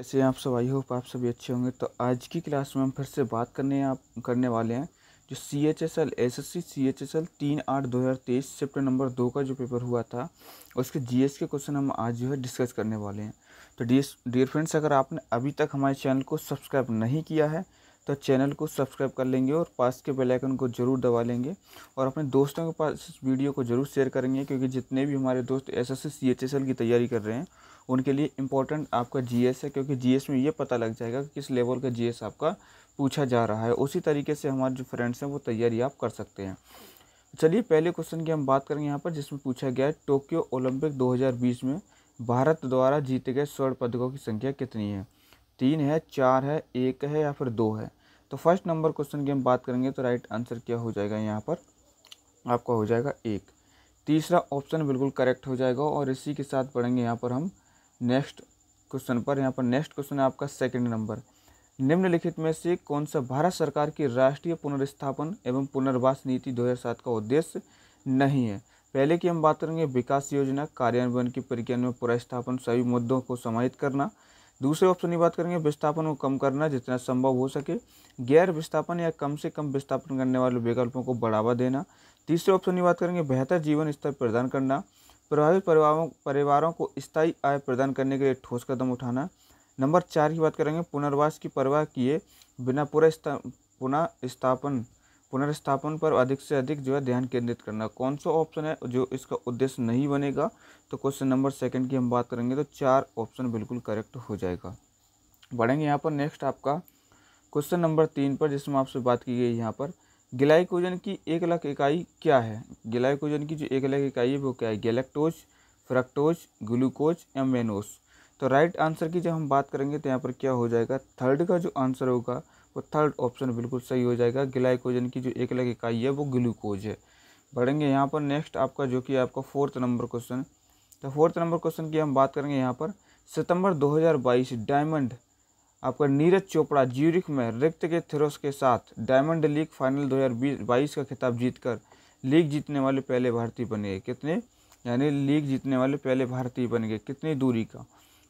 कैसे हैं आप सब आई होप आप सभी अच्छे होंगे तो आज की क्लास में हम फिर से बात करने आप करने वाले हैं जो C H S L S S C C H S L तीन आठ दो हज़ार तेईस चैप्टर नंबर दो का जो पेपर हुआ था उसके जी एस के क्वेश्चन हम आज जो है डिस्कस करने वाले हैं तो डी डियर फ्रेंड्स अगर आपने अभी तक हमारे चैनल को सब्सक्राइब नहीं किया है तो चैनल को सब्सक्राइब कर लेंगे और पास के बेल आइकन को ज़रूर दबा लेंगे और अपने दोस्तों के पास इस वीडियो को ज़रूर शेयर करेंगे क्योंकि जितने भी हमारे दोस्त एस एस की तैयारी कर रहे हैं उनके लिए इम्पोर्टेंट आपका जीएस है क्योंकि जीएस में ये पता लग जाएगा कि किस लेवल का एस आपका पूछा जा रहा है उसी तरीके से हमारे जो फ्रेंड्स हैं वो तैयारी आप कर सकते हैं चलिए पहले क्वेश्चन की हम बात करेंगे यहाँ पर जिसमें पूछा गया है टोक्यो ओलंपिक 2020 में भारत द्वारा जीते गए स्वर्ण पदकों की संख्या कितनी है तीन है चार है एक है या फिर दो है तो फर्स्ट नंबर क्वेश्चन की हम बात करेंगे तो राइट आंसर क्या हो जाएगा यहाँ पर आपका हो जाएगा एक तीसरा ऑप्शन बिल्कुल करेक्ट हो जाएगा और इसी के साथ पढ़ेंगे यहाँ पर हम नेक्स्ट क्वेश्चन पर यहाँ पर नेक्स्ट क्वेश्चन है आपका सेकंड नंबर निम्नलिखित में से कौन सा भारत सरकार की राष्ट्रीय पुनर्स्थापन एवं पुनर्वास नीति दो का उद्देश्य नहीं है पहले की हम बात करेंगे विकास योजना कार्यान्वयन की प्रक्रिया में पुनर्स्थापन सभी मुद्दों को समाहित करना दूसरे ऑप्शन की बात करेंगे विस्थापन को कम करना जितना संभव हो सके गैर विस्थापन या कम से कम विस्थापन करने वाले विकल्पों को बढ़ावा देना तीसरे ऑप्शन की बात करेंगे बेहतर जीवन स्तर प्रदान करना प्रभावित परिवारों परिवारों को स्थायी आय प्रदान करने के लिए ठोस कदम उठाना नंबर चार की बात करेंगे पुनर्वास की परवाह किए बिना पूरा पुनः स्थापन पुनर्स्थापन पर अधिक से अधिक जो है ध्यान केंद्रित करना कौन सा ऑप्शन है जो इसका उद्देश्य नहीं बनेगा तो क्वेश्चन नंबर सेकंड की हम बात करेंगे तो चार ऑप्शन बिल्कुल करेक्ट हो जाएगा बढ़ेंगे यहाँ पर नेक्स्ट आपका क्वेश्चन नंबर तीन पर जिसमें आपसे बात की गई यहाँ पर गिलाइकोजन की एक लाख इकाई क्या है गिलाईकोजन की जो एक लाख इकाई है वो क्या है गैलेक्टोज फ्रक्टोज ग्लूकोज या तो राइट आंसर की जब हम बात करेंगे तो यहाँ पर क्या हो जाएगा थर्ड का जो आंसर होगा और थर्ड ऑप्शन बिल्कुल सही हो जाएगा ग्लाइकोजन की जो एक अलग इकाई है वो ग्लूकोज है बढ़ेंगे यहाँ पर नेक्स्ट आपका जो कि आपका फोर्थ नंबर क्वेश्चन तो फोर्थ नंबर क्वेश्चन की हम बात करेंगे यहाँ पर सितंबर 2022 डायमंड आपका नीरज चोपड़ा ज्यूरिक में रिक्त के थिरोस के साथ डायमंड लीग फाइनल 2022 का खिताब जीतकर लीग जीतने वाले पहले भारतीय बन गए कितने यानी लीग जीतने वाले पहले भारतीय बन गए कितनी दूरी का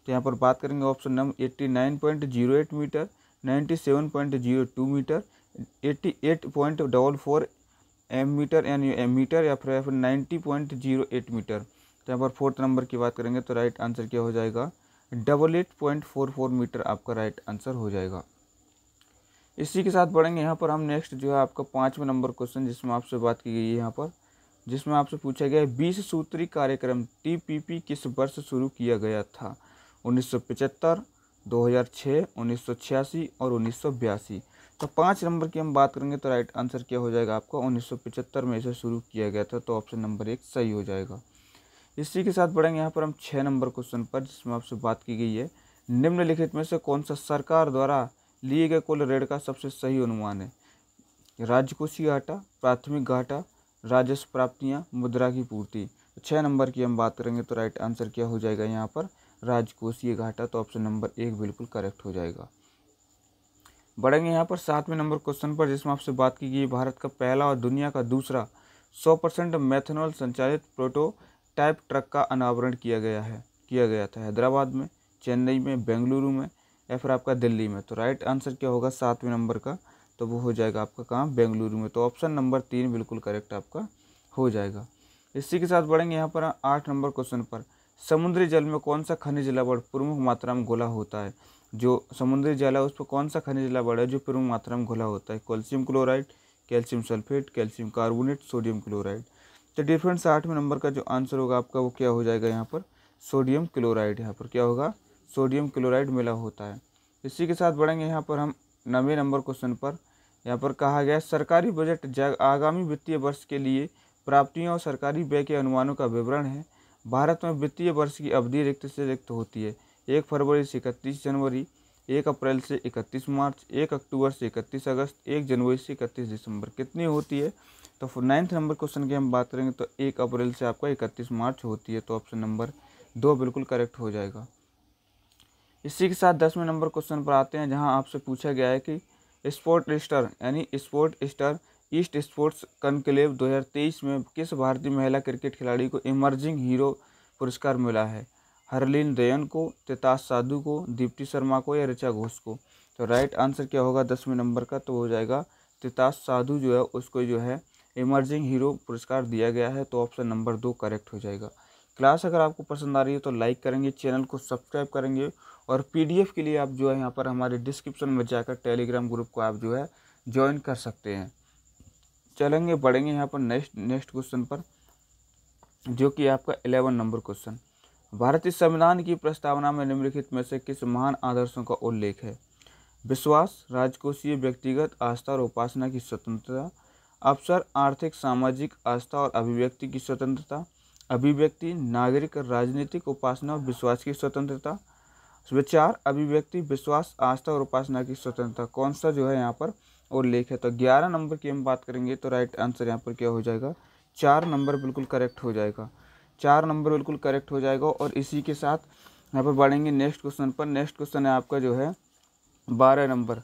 तो यहाँ पर बात करेंगे option number eighty nine point zero eight meter 97.02 meter 88.44 M meter यानी एम मीटर या फिर फिर एट मीटर तो यहाँ पर फोर्थ नंबर की बात करेंगे तो राइट आंसर क्या हो जाएगा double eight point four four meter आपका राइट आंसर हो जाएगा इसी के साथ बढ़ेंगे यहाँ पर हम नेक्स्ट जो है आपका पाँचवें नंबर क्वेश्चन जिसमें आपसे बात की गई है यहाँ पर जिसमें आपसे पूछा गया है बीस सूत्री कार्यक्रम टीपीपी किस वर्ष शुरू किया गया था उन्नीस सौ पचहत्तर 2006, 1986 और उन्नीस तो पाँच नंबर की हम बात करेंगे तो राइट आंसर क्या हो जाएगा आपका 1975 में इसे शुरू किया गया था तो ऑप्शन नंबर एक सही हो जाएगा इसी के साथ बढ़ेंगे यहाँ पर हम छः नंबर क्वेश्चन पर जिसमें आपसे बात की गई है निम्नलिखित में से कौन सा सरकार द्वारा लिए गए कुल रेड का सबसे सही अनुमान है राजकोषीय घाटा प्राथमिक घाटा राजस्व प्राप्तियाँ मुद्रा की पूर्ति छः नंबर की हम बात करेंगे तो राइट आंसर क्या हो जाएगा यहाँ पर राजकोषीय घाटा तो ऑप्शन नंबर एक बिल्कुल करेक्ट हो जाएगा बढ़ेंगे यहाँ पर सातवें नंबर क्वेश्चन पर जिसमें आपसे बात की गई भारत का पहला और दुनिया का दूसरा 100 परसेंट मैथनॉल संचालित प्रोटोटाइप ट्रक का अनावरण किया गया है किया गया था हैदराबाद में चेन्नई में बेंगलुरु में या फिर आपका दिल्ली में तो राइट आंसर क्या होगा सातवें नंबर का तो वो हो जाएगा आपका काम बेंगलुरु में तो ऑप्शन नंबर तीन बिल्कुल करेक्ट आपका हो जाएगा इसी के साथ बढ़ेंगे यहाँ पर आठ नंबर क्वेश्चन पर समुद्री जल में कौन सा खनिज लवण प्रमुख मात्रा में घुला होता है जो समुद्री जल है उस पर कौन सा खनिज लवण है जो प्रमुख मात्रा में घुला होता है calcium chloride calcium sulphate calcium carbonate sodium chloride तो डिफरेंट आठवें नंबर का जो आंसर होगा आपका वो क्या हो जाएगा यहाँ पर सोडियम क्लोराइड यहाँ पर क्या होगा सोडियम क्लोराइड मिला होता है इसी के साथ बढ़ेंगे यहाँ पर हम नवे नंबर क्वेश्चन पर यहाँ पर कहा गया सरकारी बजट आगामी वित्तीय वर्ष के लिए प्राप्तियों और सरकारी व्यय के अनुमानों का विवरण है भारत में वित्तीय वर्ष की अवधि रिक्त से रिक्त होती है एक फरवरी से इकतीस जनवरी एक अप्रैल से इकतीस मार्च एक अक्टूबर से इकतीस अगस्त एक जनवरी से इकतीस दिसंबर कितनी होती है तो नाइन्थ नंबर क्वेश्चन की हम बात करेंगे तो एक अप्रैल से आपका इकतीस मार्च होती है तो ऑप्शन नंबर दो बिल्कुल करेक्ट हो जाएगा इसी के साथ दसवें नंबर क्वेश्चन पर आते हैं जहां आपसे पूछा गया है कि स्पोर्ट स्टर यानी sportstar east sports conclave 2023 में किस भारतीय महिला क्रिकेट खिलाड़ी को इमर्जिंग हीरो पुरस्कार मिला है हरलीन दयन को तेताश साधु को दीप्ति शर्मा को या ऋचा घोष को तो राइट आंसर क्या होगा दसवें नंबर का तो हो जाएगा तेताश साधु जो है उसको जो है इमर्जिंग हीरो पुरस्कार दिया गया है तो ऑप्शन नंबर दो करेक्ट हो जाएगा क्लास अगर आपको पसंद आ रही है तो लाइक करेंगे चैनल को सब्सक्राइब करेंगे और पी के लिए आप जो है यहाँ पर हमारे डिस्क्रिप्शन में जाकर टेलीग्राम ग्रुप को आप जो है ज्वाइन कर सकते हैं चलेंगे बढ़ेंगे यहाँ पर नेक्स्ट नेक्स्ट क्वेश्चन पर जो कि आपका इलेवन नंबर क्वेश्चन भारतीय संविधान की प्रस्तावना में निम्नलिखित में से किस महान आदर्शों का उल्लेख है विश्वास राजकोषीय व्यक्तिगत आस्था और उपासना की स्वतंत्रता अवसर आर्थिक सामाजिक आस्था और अभिव्यक्ति की स्वतंत्रता अभिव्यक्ति नागरिक राजनीतिक उपासना और विश्वास की स्वतंत्रता विचार अभिव्यक्ति विश्वास आस्था और उपासना की स्वतंत्रता कौन सा जो है यहाँ पर और लेख है तो ग्यारह नंबर की हम बात करेंगे तो राइट आंसर यहाँ पर क्या हो जाएगा चार नंबर बिल्कुल करेक्ट हो जाएगा चार नंबर बिल्कुल करेक्ट हो जाएगा और इसी के साथ यहाँ पर बढ़ेंगे नेक्स्ट क्वेश्चन पर नेक्स्ट क्वेश्चन है आपका जो है बारह नंबर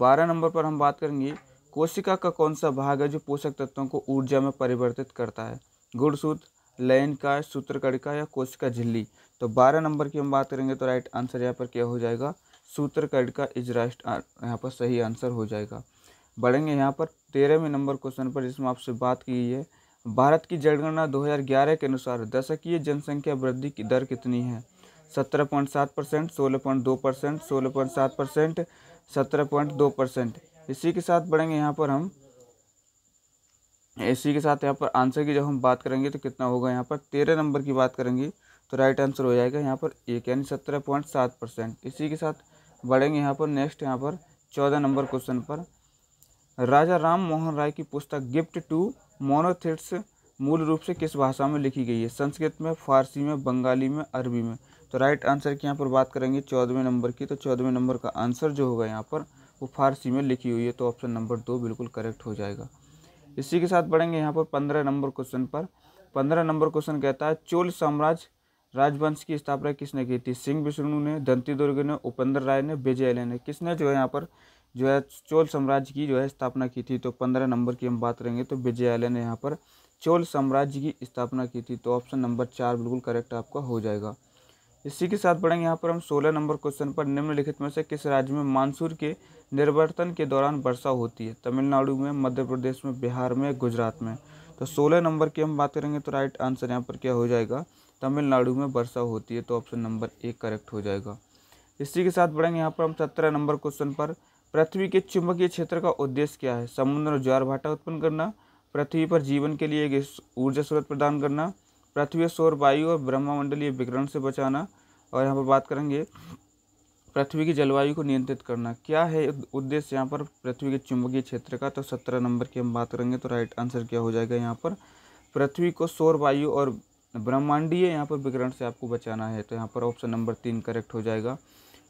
बारह नंबर पर हम बात करेंगे कोशिका का कौन सा भाग है जो पोषक तत्वों को ऊर्जा में परिवर्तित करता है गुड़सूत्र लयन का सूत्रकड़िका या कोशिका झिल्ली तो बारह नंबर की हम बात करेंगे तो राइट आंसर यहाँ पर क्या हो जाएगा सूत्रकड़िका इज राइट यहाँ पर सही आंसर हो जाएगा बढ़ेंगे यहाँ पर तेरहवें नंबर क्वेश्चन पर जिसमें आपसे बात की है भारत की जनगणना 2011 के अनुसार दशकीय जनसंख्या वृद्धि की दर कितनी है सत्रह पॉइंट सात परसेंट सोलह पॉइंट दो परसेंट सोलह पॉइंट सात परसेंट सत्रह पॉइंट दो परसेंट इसी के साथ बढ़ेंगे यहाँ पर हम इसी के साथ यहाँ पर आंसर की जब हम बात करेंगे तो कितना होगा यहाँ पर तेरह नंबर की बात करेंगे तो राइट आंसर हो जाएगा यहाँ पर एक यानी सत्रह पॉइंट सात परसेंट इसी के साथ बढ़ेंगे यहाँ पर नेक्स्ट यहाँ पर चौदह नंबर क्वेश्चन पर राजा राम मोहन राय की पुस्तक गिफ्ट टू मोनोथिट्स मूल रूप से किस भाषा में लिखी गई है संस्कृत में फारसी में बंगाली में अरबी में तो राइट आंसर की यहाँ पर बात करेंगे चौदहवें नंबर की तो चौदहवें नंबर का आंसर जो होगा यहाँ पर वो फारसी में लिखी हुई है तो ऑप्शन नंबर दो बिल्कुल करेक्ट हो जाएगा इसी के साथ बढ़ेंगे यहाँ पर पंद्रह नंबर क्वेश्चन पर पंद्रह नंबर क्वेश्चन कहता है चोल साम्राज्य राजवंश की स्थापना किसने की थी सिंह विष्णु ने दंती दुर्ग ने उपेंद्र राय ने विजय ने किसने जो है यहाँ पर जो है चोल साम्राज्य की जो है स्थापना की थी तो पंद्रह नंबर की हम बात करेंगे तो विजयालय ने यहाँ पर चोल साम्राज्य की स्थापना की थी तो ऑप्शन नंबर चार बिल्कुल करेक्ट आपका हो जाएगा इसी के साथ बढ़ेंगे यहाँ पर हम सोलह नंबर क्वेश्चन पर निम्नलिखित में से किस राज्य में मानसून के निर्वर्तन के दौरान वर्षा होती है तमिलनाडु में मध्य प्रदेश में बिहार में गुजरात में तो सोलह नंबर की हम बात करेंगे तो राइट आंसर यहाँ पर क्या हो जाएगा तमिलनाडु में वर्षा होती है तो ऑप्शन नंबर एक करेक्ट हो जाएगा इसी के साथ बढ़ेंगे यहाँ पर हम सत्रह नंबर क्वेश्चन पर पृथ्वी के चुंबकीय क्षेत्र का उद्देश्य क्या है समुद्र और ज्वार भाटा उत्पन्न करना पृथ्वी पर जीवन के लिए एक ऊर्जा स्रोत प्रदान करना पृथ्वी सौर वायु और ब्रह्मामंडलीय विकरण से बचाना और यहाँ पर बात करेंगे पृथ्वी की जलवायु को नियंत्रित करना क्या है उद्देश्य यहाँ पर पृथ्वी के चुंबकीय क्षेत्र का तो सत्रह नंबर की हम बात करेंगे तो राइट आंसर क्या हो जाएगा यहाँ पर पृथ्वी को सौर वायु और ब्रह्मांडीय यहाँ पर विकरण से आपको बचाना है तो यहाँ पर ऑप्शन नंबर तीन करेक्ट हो जाएगा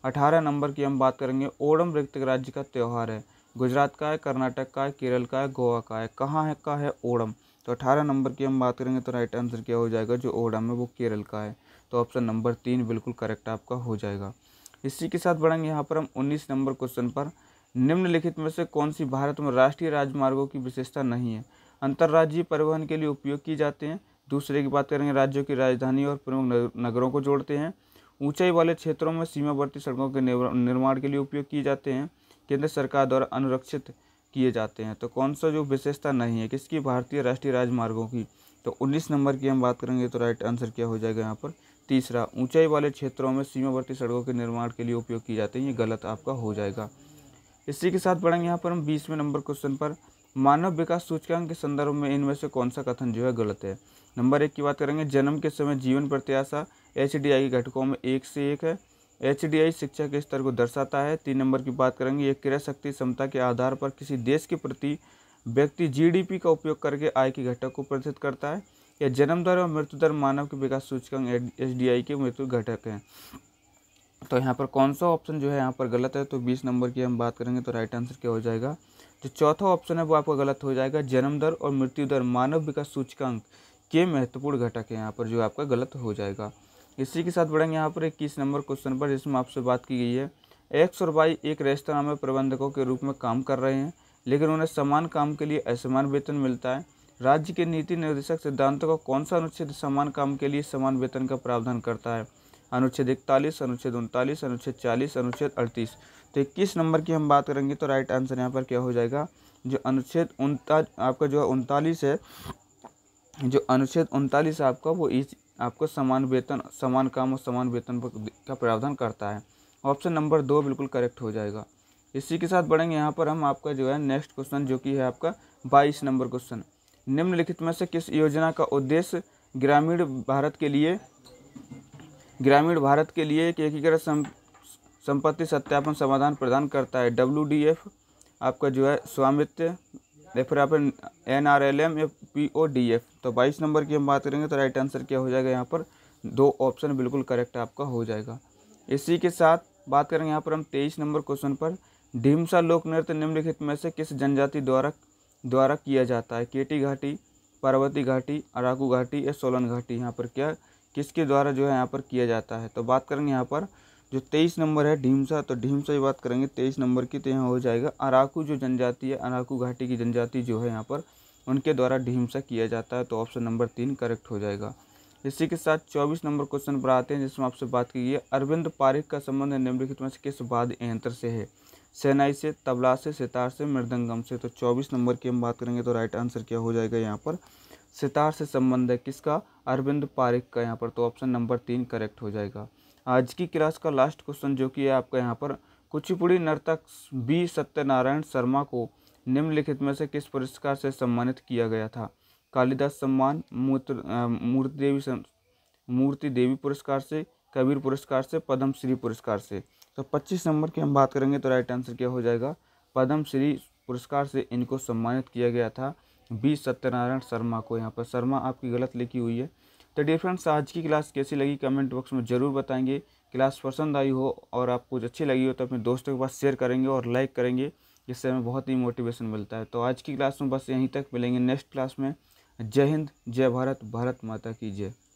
अठारह नंबर की हम बात करेंगे ओडम नृत्य राज्य का त्यौहार है गुजरात का है कर्नाटक का है केरल का है गोवा का है कहाँ है का है ओडम तो अठारह नंबर की हम बात करेंगे तो राइट आंसर क्या हो जाएगा जो ओडम है वो केरल का है तो ऑप्शन नंबर तीन बिल्कुल करेक्ट आपका हो जाएगा इसी के साथ बढ़ेंगे यहाँ पर हम उन्नीस नंबर क्वेश्चन पर निम्नलिखित में से कौन सी भारत में राष्ट्रीय राजमार्गों की विशेषता नहीं है अंतर्राज्यीय परिवहन के लिए उपयोग किए जाते हैं दूसरे की बात करेंगे राज्यों की राजधानी और प्रमुख नगरों को जोड़ते हैं ऊंचाई वाले क्षेत्रों में सीमावर्ती सड़कों के निर्माण के लिए उपयोग किए जाते हैं केंद्र सरकार द्वारा अनुरक्षित किए जाते हैं तो कौन सा जो विशेषता नहीं है किसकी भारतीय राष्ट्रीय राजमार्गों की तो 19 नंबर की हम बात करेंगे तो राइट आंसर क्या हो जाएगा यहाँ पर तीसरा ऊंचाई वाले क्षेत्रों में सीमावर्ती सड़कों के निर्माण के लिए उपयोग किए जाते हैं ये गलत आपका हो जाएगा इसी के साथ बढ़ेंगे यहाँ पर हम बीसवें नंबर क्वेश्चन पर मानव विकास सूचकांक के संदर्भ में इनमें से कौन सा कथन जो है गलत है नंबर एक की बात करेंगे जन्म के समय जीवन प्रत्याशा एच के घटकों में एक से एक है एच शिक्षा के स्तर को दर्शाता है तीन नंबर की बात करेंगे ये क्रय शक्ति क्षमता के आधार पर किसी देश के प्रति व्यक्ति जीडीपी का उपयोग करके आय के घटक को प्रदर्शित करता है यह जन्म दर और मृत्यु दर मानव के विकास सूचकांक एच के मृत्यु घटक हैं तो यहाँ पर कौन सा ऑप्शन जो है यहाँ पर गलत है तो बीस नंबर की हम बात करेंगे तो राइट आंसर क्या हो जाएगा जो चौथा ऑप्शन है वो आपका गलत हो जाएगा जन्म दर और मृत्यु दर मानव विकास सूचकांक के महत्वपूर्ण घटक है यहाँ पर जो आपका गलत हो जाएगा इसी के साथ बढ़ेंगे यहाँ पर इक्कीस नंबर क्वेश्चन पर जिसमें आपसे बात की गई है एक्स और वाई एक रेस्तरा में प्रबंधकों के रूप में काम कर रहे हैं लेकिन उन्हें समान काम के लिए असमान वेतन मिलता है राज्य के नीति निर्देशक सिद्धांतों का कौन सा अनुच्छेद समान काम के लिए समान वेतन का प्रावधान करता है अनुच्छेद इकतालीस अनुच्छेद उनतालीस अनुच्छेद चालीस अनुच्छेद अड़तीस तो इक्कीस नंबर की हम बात करेंगे तो राइट आंसर यहाँ पर क्या हो जाएगा जो अनुच्छेद उनता आपका जो है उनतालीस है जो अनुच्छेद उनतालीस आपका वो इस आपको समान वेतन समान काम और समान वेतन का प्रावधान करता है ऑप्शन नंबर दो बिल्कुल करेक्ट हो जाएगा इसी के साथ बढ़ेंगे यहाँ पर हम आपका जो है नेक्स्ट क्वेश्चन जो कि है आपका बाईस नंबर क्वेश्चन निम्नलिखित में से किस योजना का उद्देश्य ग्रामीण भारत के लिए ग्रामीण भारत के लिए एक एकीकृत संपत्ति सत्यापन समाधान प्रदान करता है डब्ल्यू आपका जो है स्वामित्व या फिर यहाँ पर एन आर एल एम या पी ओ डी एफ तो बाईस नंबर की हम बात करेंगे तो राइट आंसर क्या हो जाएगा यहाँ पर दो ऑप्शन बिल्कुल करेक्ट आपका हो जाएगा इसी के साथ बात करेंगे यहाँ पर हम तेईस नंबर क्वेश्चन पर ढीमसा लोक नृत्य निम्नलिखित में से किस जनजाति द्वारा द्वारा किया जाता है केटी घाटी पार्वती घाटी अराकू घाटी या सोलन घाटी यहाँ पर क्या किसके द्वारा जो है यहाँ पर किया जाता है तो बात करेंगे यहाँ पर जो तेईस नंबर है ढीमसा तो ढीमसा की बात करेंगे तेईस नंबर की तो यहाँ हो जाएगा अराकू जो जनजाति है अराकू घाटी की जनजाति जो है यहाँ पर उनके द्वारा ढीमसा किया जाता है तो ऑप्शन नंबर तीन करेक्ट हो जाएगा इसी के साथ चौबीस नंबर क्वेश्चन पर आते हैं जिसमें आपसे बात की गई अरविंद पारिक का संबंध निम्नलिखित में से किस वाद्य यंत्र से है सेनाई से तबला से सितार से मृदंगम से तो चौबीस नंबर की हम बात करेंगे तो राइट आंसर क्या हो जाएगा यहाँ पर सितार से संबंध है किसका अरविंद पारिक का यहाँ पर तो ऑप्शन नंबर तीन करेक्ट हो जाएगा आज की क्लास का लास्ट क्वेश्चन जो कि है आपका यहाँ पर कुचिपुड़ी नर्तक बी सत्यनारायण शर्मा को निम्नलिखित में से किस पुरस्कार से सम्मानित किया गया था कालिदास सम्मान मूत्र मूर्ति देवी मूर्ति देवी पुरस्कार से कबीर पुरस्कार से पद्म श्री पुरस्कार से तो 25 नंबर की हम बात करेंगे तो राइट आंसर क्या हो जाएगा पद्म श्री पुरस्कार से इनको सम्मानित किया गया था बी सत्यनारायण शर्मा को यहाँ पर शर्मा आपकी गलत लिखी हुई है तो डियर फ्रेंड्स आज की क्लास कैसी लगी कमेंट बॉक्स में ज़रूर बताएंगे क्लास पसंद आई हो और आपको अच्छी लगी हो तो अपने दोस्तों के पास शेयर करेंगे और लाइक करेंगे जिससे हमें बहुत ही मोटिवेशन मिलता है तो आज की क्लास में बस यहीं तक मिलेंगे नेक्स्ट क्लास में जय हिंद जय भारत भारत माता की जय